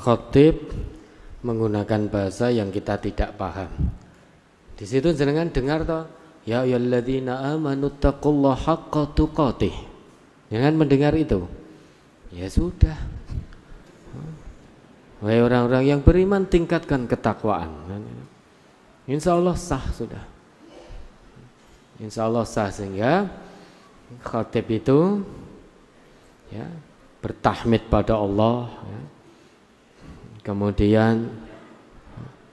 Khotib menggunakan bahasa yang kita tidak paham. Di situ jenengan dengar toh, ya ayyuhalladzina amanu taqullaha haqqa tuqatih. Jangan mendengar itu. Ya sudah. Wahai orang-orang yang beriman tingkatkan ketakwaan. Insya Allah sah sudah. Insya Allah sah sehingga khotib itu ya, bertahmid pada Allah, ya. kemudian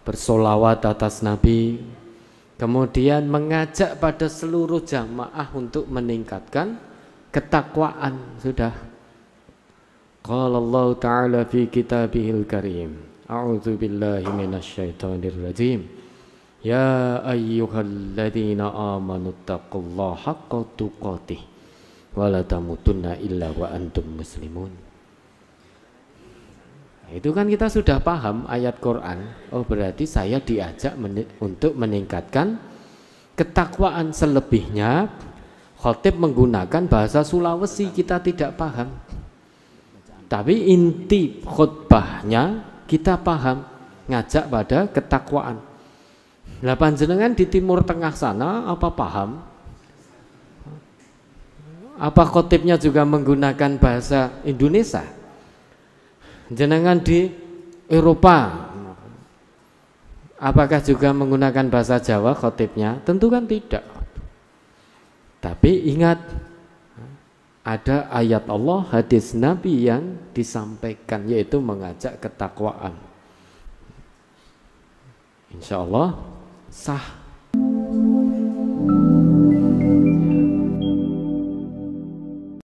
bersolawat atas Nabi, kemudian mengajak pada seluruh jamaah untuk meningkatkan ketakwaan sudah. Qala Allah Ta'ala fi kitabihil karim. 'A'udhu billahi min ash minasyaitonir rajim. Ya ayyuhalladzina amanu taqullaha haqqa tuqatih wala tamutunna illa wa antum muslimun. Itu kan kita sudah paham ayat Quran. Oh berarti saya diajak men untuk meningkatkan ketakwaan selebihnya. Khotib menggunakan bahasa Sulawesi kita tidak paham. Tapi inti khutbahnya kita paham ngajak pada ketakwaan. Lah jenengan di timur tengah sana apa paham apa kotipnya juga menggunakan bahasa Indonesia jenengan di Eropa apakah juga menggunakan bahasa Jawa kotipnya tentu kan tidak tapi ingat ada ayat Allah hadis Nabi yang disampaikan yaitu mengajak ketakwaan Insya Allah sah